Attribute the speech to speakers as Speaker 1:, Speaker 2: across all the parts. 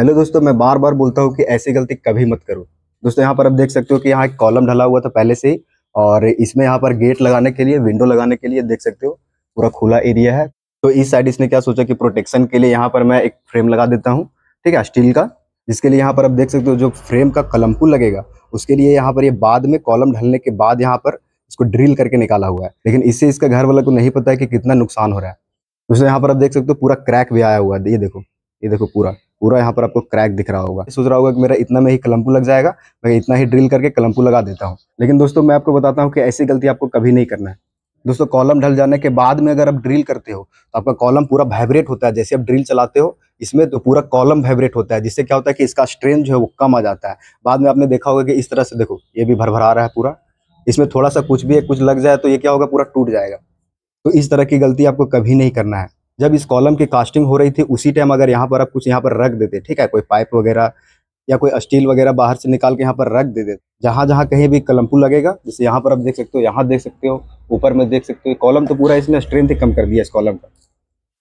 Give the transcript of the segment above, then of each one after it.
Speaker 1: hello दोस्तों मैं बार बार बोलता हूँ कि ऐसी गलती कभी मत करो दोस्तों यहाँ पर आप देख सकते हो कि यहाँ एक कॉलम ढला हुआ था पहले से ही और इसमें यहाँ पर गेट लगाने के लिए विंडो लगाने के लिए देख सकते हो पूरा खुला एरिया है तो इस साइड इसने क्या सोचा कि प्रोटेक्शन के लिए यहाँ पर मैं एक फ्रेम लगा देता हूँ ठीक है स्टील का जिसके लिए यहाँ पर आप देख सकते हो जो फ्रेम का कलमपू लगेगा उसके लिए यहाँ पर ये यह बाद में कॉलम ढलने के बाद यहाँ पर इसको ड्रिल करके निकाला हुआ है लेकिन इससे इसका घर वाला को नहीं पता है कि कितना नुकसान हो रहा है दोस्तों यहाँ पर आप देख सकते हो पूरा क्रैक भी आया हुआ है ये देखो ये देखो पूरा पूरा यहाँ पर आपको क्रैक दिख रहा होगा सोच रहा होगा कि मेरा इतना में ही कलम्पू लग जाएगा मैं इतना ही ड्रिल करके कलम्पू लगा देता हूँ लेकिन दोस्तों मैं आपको बताता हूँ कि ऐसी गलती आपको कभी नहीं करना है दोस्तों कॉलम ढल जाने के बाद में अगर आप ड्रिल करते हो तो आपका कॉलम पूरा वाइब्रेट होता है जैसे आप ड्रिल चलाते हो इसमें तो पूरा कॉलम वाइब्रेट होता है जिससे क्या होता है कि इसका स्ट्रेंथ जो है वो कम आ जाता है बाद में आपने देखा होगा कि इस तरह से देखो ये भी भरभरा रहा है पूरा इसमें थोड़ा सा कुछ भी है कुछ लग जाए तो ये क्या होगा पूरा टूट जाएगा तो इस तरह की गलती आपको कभी नहीं करना है जब इस कॉलम की कास्टिंग हो रही थी उसी टाइम अगर यहाँ पर आप कुछ यहाँ पर रख देते ठीक है कोई पाइप वगैरह या कोई स्टील वगैरह बाहर से निकाल के यहाँ पर रख दे देते जहाँ जहाँ कहीं भी कलमपू लगेगा जैसे यहाँ पर आप देख सकते हो यहाँ देख सकते हो ऊपर में देख सकते हो कॉलम तो पूरा इसने स्ट्रेंथ ही कम कर दिया इस कॉलम का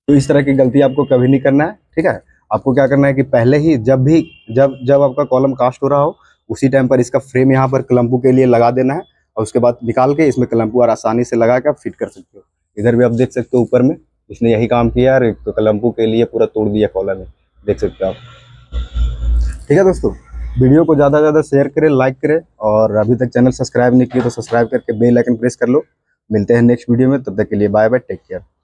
Speaker 1: तो इस तरह की गलती आपको कभी नहीं करना है ठीक है आपको क्या करना है कि पहले ही जब भी जब जब आपका कॉलम कास्ट हो रहा हो उसी टाइम पर इसका फ्रेम यहाँ पर कलम्पू के लिए लगा देना है और उसके बाद निकाल के इसमें कलम्पू और आसानी से लगा के आप फिट कर सकते हो इधर भी आप देख
Speaker 2: सकते हो ऊपर में इसने यही काम किया और कलम्बू के लिए पूरा तोड़ दिया कॉलर ने देख सकते हो आप
Speaker 1: ठीक है दोस्तों वीडियो को ज़्यादा से ज़्यादा शेयर करें लाइक करें और अभी तक चैनल सब्सक्राइब नहीं किया तो सब्सक्राइब करके बेल आइकन प्रेस कर लो मिलते हैं नेक्स्ट वीडियो में तब तक के लिए बाय बाय टेक केयर